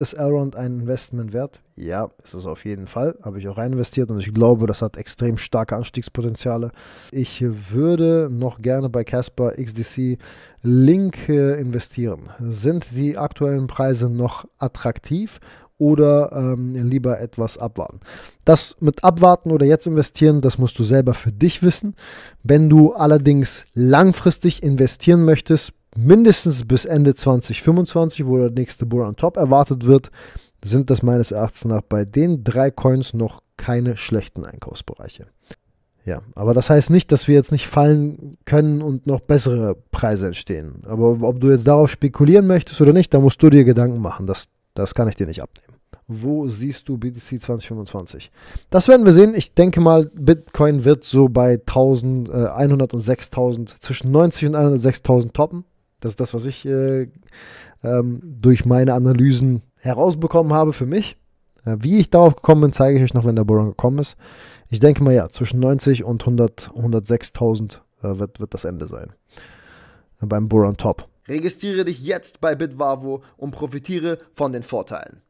Ist Elrond ein Investment wert? Ja, ist es auf jeden Fall. Habe ich auch reinvestiert und ich glaube, das hat extrem starke Anstiegspotenziale. Ich würde noch gerne bei Casper XDC Link äh, investieren. Sind die aktuellen Preise noch attraktiv oder ähm, lieber etwas abwarten. Das mit abwarten oder jetzt investieren, das musst du selber für dich wissen. Wenn du allerdings langfristig investieren möchtest, mindestens bis Ende 2025, wo der nächste Bull on Top erwartet wird, sind das meines Erachtens nach bei den drei Coins noch keine schlechten Einkaufsbereiche. Ja, aber das heißt nicht, dass wir jetzt nicht fallen können und noch bessere Preise entstehen. Aber ob du jetzt darauf spekulieren möchtest oder nicht, da musst du dir Gedanken machen. Das, das kann ich dir nicht abnehmen. Wo siehst du BTC 2025? Das werden wir sehen. Ich denke mal, Bitcoin wird so bei 1100 äh, und 6000, zwischen 90 und 106.000 toppen. Das ist das, was ich äh, ähm, durch meine Analysen herausbekommen habe für mich. Äh, wie ich darauf gekommen bin, zeige ich euch noch, wenn der Bullrun gekommen ist. Ich denke mal, ja, zwischen 90 und 100, 106.000 äh, wird, wird das Ende sein. Beim Bullrun Top. Registriere dich jetzt bei Bitwavo und profitiere von den Vorteilen.